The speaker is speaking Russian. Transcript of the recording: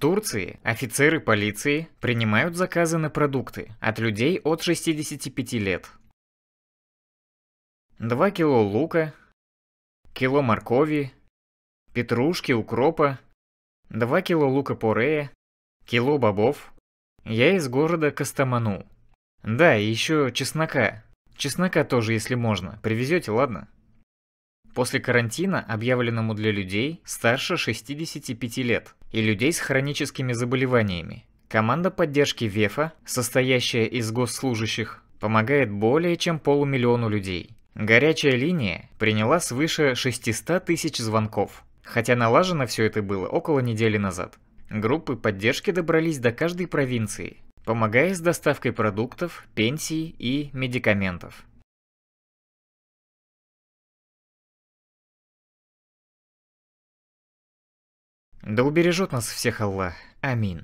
Турции офицеры полиции принимают заказы на продукты от людей от 65 лет. 2 кило лука, кило моркови, петрушки, укропа, 2 кило лука порея, кило бобов. Я из города Костоману. Да, и еще чеснока. Чеснока тоже, если можно. Привезете, ладно? После карантина, объявленному для людей старше 65 лет и людей с хроническими заболеваниями, команда поддержки ВЕФа, состоящая из госслужащих, помогает более чем полумиллиону людей. Горячая линия приняла свыше 600 тысяч звонков, хотя налажено все это было около недели назад. Группы поддержки добрались до каждой провинции, помогая с доставкой продуктов, пенсий и медикаментов. Да убережет нас всех Аллах. Аминь.